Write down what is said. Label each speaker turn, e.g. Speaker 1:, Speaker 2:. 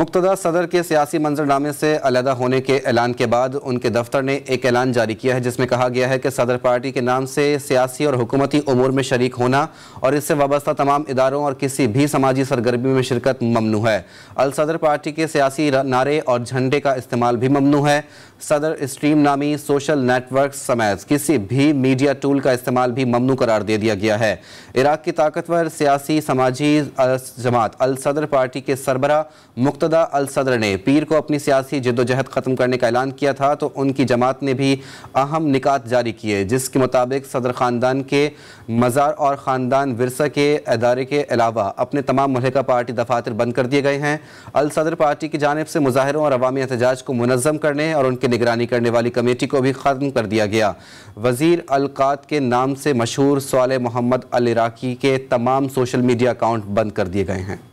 Speaker 1: मुक्तदा सदर के सियासी मंजरनामे से अलहदा होने के ऐलान के बाद उनके दफ्तर ने एक ऐलान जारी किया है जिसमें कहा गया है कि सदर पार्टी के नाम से सियासी और हुकूमती अमूर में शरीक होना और इससे वाबस्ता तमाम इदारों और किसी भी समाजी सरगर्मी में शिरकत ममनू है अल सदर पार्टी के सियासी नारे और झंडे का इस्तेमाल भी ममनू है सदर स्ट्रीम नामी सोशल नेटवर्क समेत किसी भी मीडिया टूल का इस्तेमाल भी ममनू करार दे दिया गया है इराक की ताकतवर सियासी समाजी जमात अल सदर पार्टी के सरबरा मुक्त मुर्तदा अल सदर ने पीर को अपनी सियासी जदोजहद ख़त्म करने का ऐलान किया था तो उनकी जमात ने भी अहम निकात जारी किए जिसके मुताबिक सदर ख़ानदान के मज़ार और ख़ानदान वरसा के अदारे के अलावा अपने तमाम मलका पार्टी दफातर बंद कर दिए गए हैं अल सदर पार्टी की जानब से मुजाहरों और अवामी एहतजाज को मनज़म करने और उनकी निगरानी करने वाली कमेटी को भी ख़त्म कर दिया गया वज़ीर अलकात के नाम से मशहूर सवाल मोहम्मद अल इराकी के तमाम सोशल मीडिया अकाउंट बंद कर दिए गए हैं